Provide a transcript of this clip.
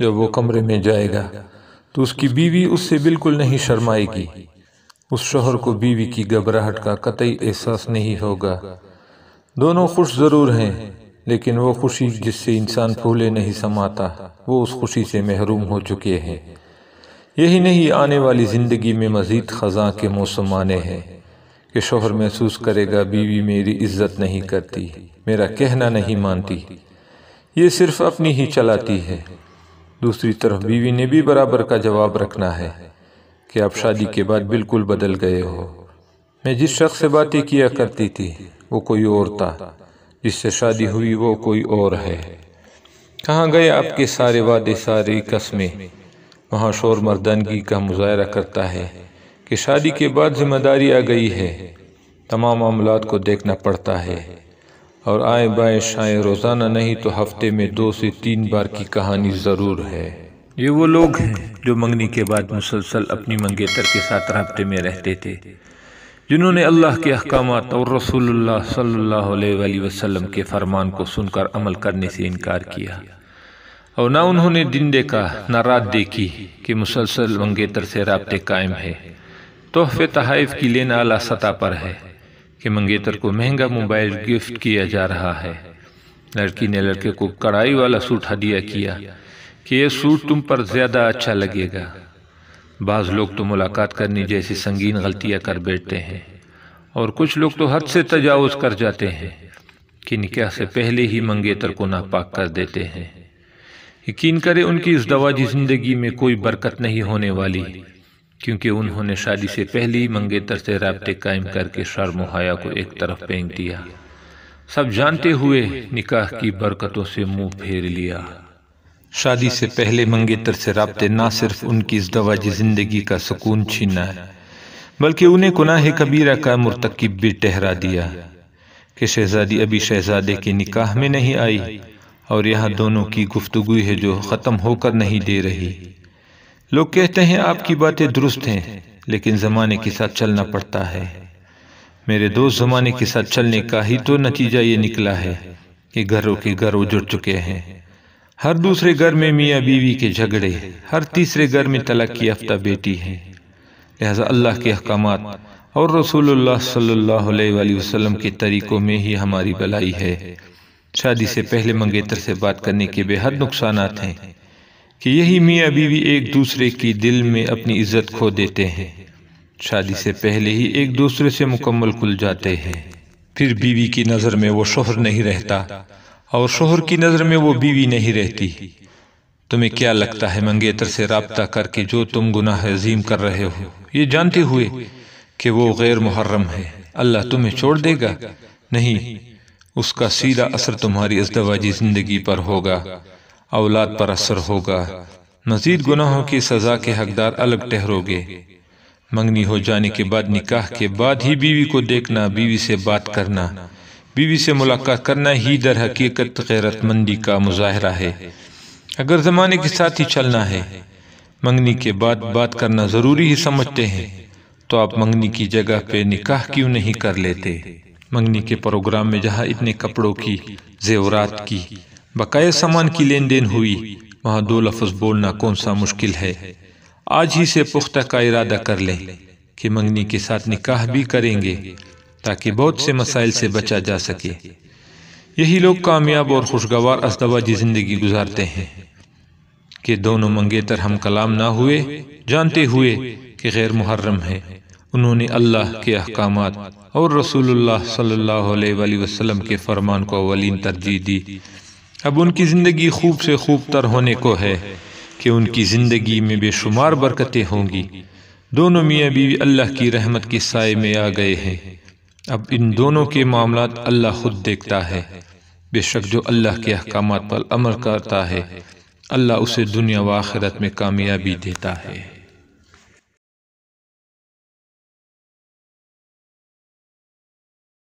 जब वो कमरे में जाएगा तो उसकी बीवी उससे बिल्कुल नहीं शर्माएगी उस शोहर को बीवी की घबराहट का कतई एहसास नहीं होगा दोनों खुश ज़रूर हैं लेकिन वो खुशी जिससे इंसान फूले नहीं समाता वो उस खुशी से महरूम हो चुके हैं यही नहीं आने वाली ज़िंदगी में मज़ीद ख़जा के मौसम आने हैं कि शोहर महसूस करेगा बीवी मेरी इज्जत नहीं करती मेरा कहना नहीं मानती ये सिर्फ अपनी ही चलाती है दूसरी तरफ बीवी ने भी बराबर का जवाब रखना है कि आप शादी के बाद बिल्कुल बदल गए हो मैं जिस शख्स से बातें किया करती थी वो कोई और था जिससे शादी हुई वो कोई और है कहाँ गए आपके सारे वादे सारी कस्में वहाँ शोर मर्दानगी का मुजाहरा करता है कि शादी के बाद जिम्मेदारी आ गई है तमाम मामला को देखना पड़ता है और आए बाएँ शाएँ रोज़ाना नहीं तो हफ्ते में दो से तीन बार की कहानी ज़रूर है ये वो लोग हैं जो मंगनी के बाद मुसलसल अपनी मंगेतर के साथ रबते में रहते थे जिन्होंने अल्लाह के अहकाम और रसूलुल्लाह सल्लल्लाहु अलैहि वसल्लम के फरमान को सुनकर अमल करने से इनकार किया और ना उन्होंने दिन देखा ना रात देखी कि मुसलसल मंगेतर से रबते कायम है तोहफे तहाइफ की लेन आला सतह पर है कि मंगेतर को महंगा मोबाइल गिफ्ट किया जा रहा है लड़की ने लड़के को कढ़ाई वाला सूट हदिया किया कि यह सूट तुम पर ज़्यादा अच्छा लगेगा बाज़ लोग तो मुलाकात करनी जैसी संगीन गलतियाँ कर बैठते हैं और कुछ लोग तो हद से तजावज़ कर जाते हैं कि निकाह से पहले ही मंगेतर को नापाक कर देते हैं यकीन करें उनकी इस दवाजी ज़िंदगी में कोई बरकत नहीं होने वाली क्योंकि उन्होंने शादी से पहले ही मंगेतर से रबते कायम करके शर मुहैया को एक तरफ फेंक दिया सब जानते हुए निकाह की बरकतों से मुंह फेर लिया शादी से पहले मंगेतर से रबते ना सिर्फ उनकी इस दवाजी जिंदगी का सुकून छीना है बल्कि उन्हें गुनाह कबीरा का मुरतकब भी ठहरा दिया कि शहजादी अभी शहजादे के निकाह में नहीं आई और यहाँ दोनों की गुफ्तगु है जो ख़त्म होकर नहीं दे रही लोग कहते हैं आपकी बातें दुरुस्त हैं लेकिन ज़माने के साथ चलना पड़ता है मेरे दोस्त ज़माने के साथ चलने का ही तो नतीजा ये निकला है कि घरों के घर उजड़ चुके हैं हर दूसरे घर में मियाँ बीवी के झगड़े हर तीसरे घर में तलाक की याफ्ता बेटी है लिहाजा अल्लाह के अहकाम और रसूलुल्लाह सल्लल्लाहु अलैहि वसल्लम के तरीक़ों में ही हमारी भलाई है शादी से पहले मंगेतर से बात करने के बेहद नुकसान हैं कि यही मियाँ बीवी एक दूसरे की दिल में अपनी इज्जत खो देते हैं शादी से पहले ही एक दूसरे से मुकम्मल खुल जाते हैं फिर बीवी की नज़र में वो शोहर नहीं रहता और शोहर की नज़र में वो बीवी नहीं रहती तुम्हें क्या लगता है मंगेतर से रबता करके जो तुम गुनाह अजीम कर रहे हो ये जानते हुए कि वो गैर मुहर्रम है अल्लाह तुम्हें छोड़ देगा नहीं उसका सीधा असर तुम्हारी अजदवाजी ज़िंदगी पर होगा औलाद पर असर होगा मजीद गुनाहों की सज़ा के हकदार अलग ठहरोगे मंगनी हो जाने के बाद निकाह के बाद ही बीवी को देखना बीवी से बात करना बीवी से मुलाकात करना ही दर हकीकत गैरतमंदी का मुजाहरा है अगर ज़माने के साथ ही चलना है मंगनी के बाद बात करना ज़रूरी ही समझते हैं तो आप मंगनी की जगह पे निकाह क्यों नहीं कर लेते मंगनी के प्रोग्राम में जहाँ इतने कपड़ों की जेवरात की बकाए सामान की लेन देन हुई वहाँ दो लफ्ज़ बोलना कौन सा मुश्किल है आज ही से पुख्ता का इरादा कर लें कि मंगनी के साथ निकाह भी करेंगे ताकि बहुत से मसाइल से बचा जा सके यही लोग कामयाब और खुशगवार असदवाजी ज़िंदगी गुजारते हैं कि दोनों मंगेतर हम कलाम ना हुए जानते हुए कि गैर मुहर्रम है उन्होंने अल्लाह के अहकाम और रसूल सल्ला वसलम के फरमान को अवलिन तरजीह दी अब उनकी ज़िंदगी खूब से खूब तर होने को है कि उनकी ज़िंदगी में बेशुमार बरकतें होंगी दोनों मियाँ बीवी अल्लाह की रहमत के साय में आ गए हैं अब इन दोनों के मामला अल्लाह खुद देखता है बेशक जो अल्लाह के अहकाम पर अमल करता है अल्लाह उसे दुनिया व आखिरत में कामयाबी देता है